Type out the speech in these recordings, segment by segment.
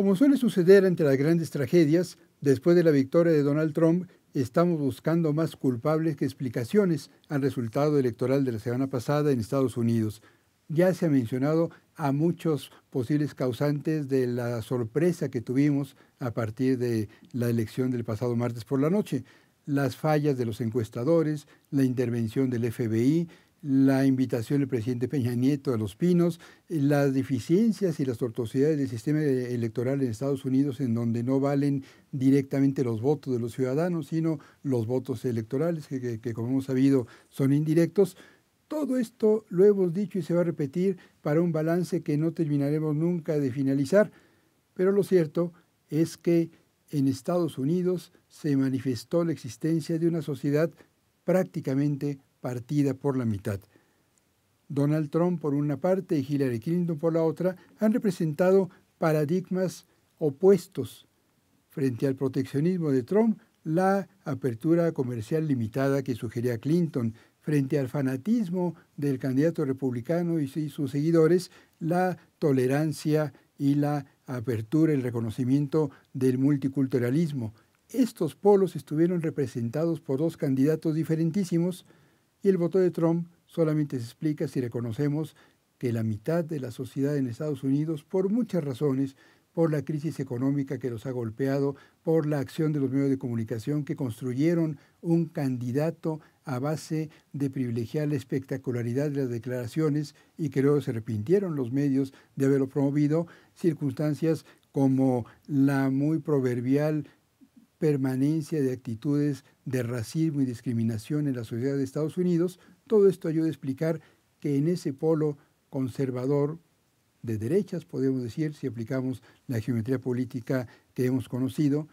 Como suele suceder entre las grandes tragedias, después de la victoria de Donald Trump, estamos buscando más culpables que explicaciones al resultado electoral de la semana pasada en Estados Unidos. Ya se ha mencionado a muchos posibles causantes de la sorpresa que tuvimos a partir de la elección del pasado martes por la noche, las fallas de los encuestadores, la intervención del FBI, la invitación del presidente Peña Nieto a Los Pinos, las deficiencias y las tortuosidades del sistema electoral en Estados Unidos, en donde no valen directamente los votos de los ciudadanos, sino los votos electorales, que, que como hemos sabido son indirectos. Todo esto lo hemos dicho y se va a repetir para un balance que no terminaremos nunca de finalizar, pero lo cierto es que en Estados Unidos se manifestó la existencia de una sociedad prácticamente partida por la mitad. Donald Trump por una parte y Hillary Clinton por la otra han representado paradigmas opuestos. Frente al proteccionismo de Trump, la apertura comercial limitada que sugería Clinton, frente al fanatismo del candidato republicano y sus seguidores, la tolerancia y la apertura, el reconocimiento del multiculturalismo. Estos polos estuvieron representados por dos candidatos diferentísimos, y el voto de Trump solamente se explica si reconocemos que la mitad de la sociedad en Estados Unidos, por muchas razones, por la crisis económica que los ha golpeado, por la acción de los medios de comunicación que construyeron un candidato a base de privilegiar la espectacularidad de las declaraciones y que luego se arrepintieron los medios de haberlo promovido, circunstancias como la muy proverbial permanencia de actitudes de racismo y discriminación en la sociedad de Estados Unidos, todo esto ayuda a explicar que en ese polo conservador de derechas, podemos decir, si aplicamos la geometría política que hemos conocido,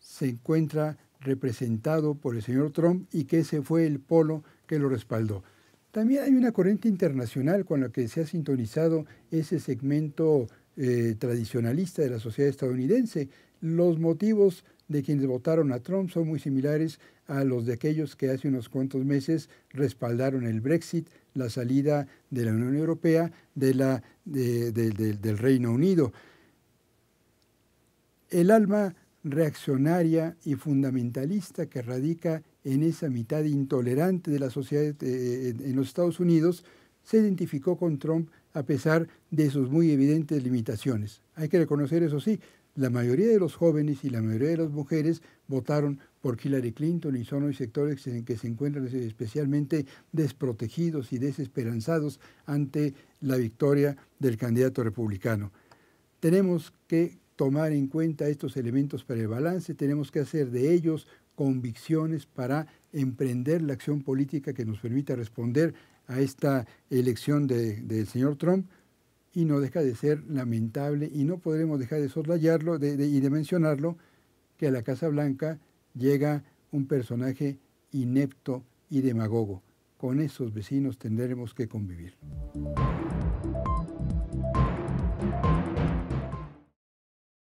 se encuentra representado por el señor Trump y que ese fue el polo que lo respaldó. También hay una corriente internacional con la que se ha sintonizado ese segmento eh, tradicionalista de la sociedad estadounidense. Los motivos de quienes votaron a Trump son muy similares a los de aquellos que hace unos cuantos meses respaldaron el Brexit, la salida de la Unión Europea, de la, del Reino Unido. El alma reaccionaria y fundamentalista que radica en esa mitad intolerante de la sociedad eh, en los Estados Unidos se identificó con Trump a pesar de sus muy evidentes limitaciones. Hay que reconocer, eso sí, la mayoría de los jóvenes y la mayoría de las mujeres votaron por Hillary Clinton y son hoy sectores en que se encuentran especialmente desprotegidos y desesperanzados ante la victoria del candidato republicano. Tenemos que tomar en cuenta estos elementos para el balance, tenemos que hacer de ellos convicciones para emprender la acción política que nos permita responder a esta elección del señor Trump y no deja de ser lamentable y no podremos dejar de soslayarlo y de mencionarlo que a la Casa Blanca llega un personaje inepto y demagogo. Con esos vecinos tendremos que convivir.